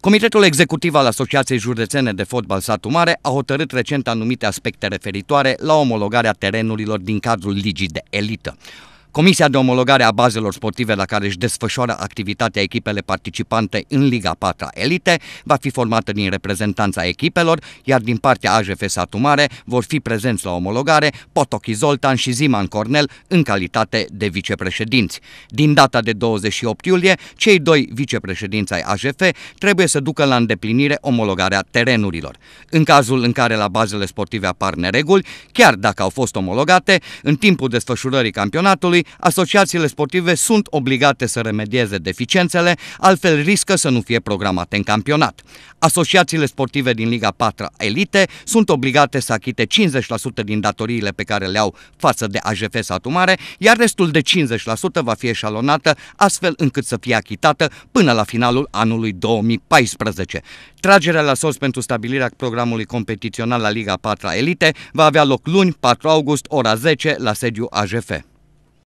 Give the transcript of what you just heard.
Comitetul Executiv al Asociației Județene de Fotbal Satu Mare a hotărât recent anumite aspecte referitoare la omologarea terenurilor din cadrul ligii de elită. Comisia de omologare a bazelor sportive la care își desfășoară activitatea echipele participante în Liga 4 Elite va fi formată din reprezentanța echipelor, iar din partea AJF Satu Mare vor fi prezenți la omologare Potochi Zoltan și Ziman Cornel în calitate de vicepreședinți. Din data de 28 iulie, cei doi vicepreședinți ai AJF trebuie să ducă la îndeplinire omologarea terenurilor. În cazul în care la bazele sportive apar nereguli, chiar dacă au fost omologate, în timpul desfășurării campionatului, sportului, asociațiile sportive sunt obligate să remedieze deficiențele, altfel riscă să nu fie programate în campionat. Asociațiile sportive din Liga 4 Elite sunt obligate să achite 50% din datoriile pe care le au față de AJF Satu Mare, iar restul de 50% va fi eșalonată astfel încât să fie achitată până la finalul anului 2014. Tragerea la sos pentru stabilirea programului competițional la Liga 4 Elite va avea loc luni, 4 august, ora 10, la sediu AJF.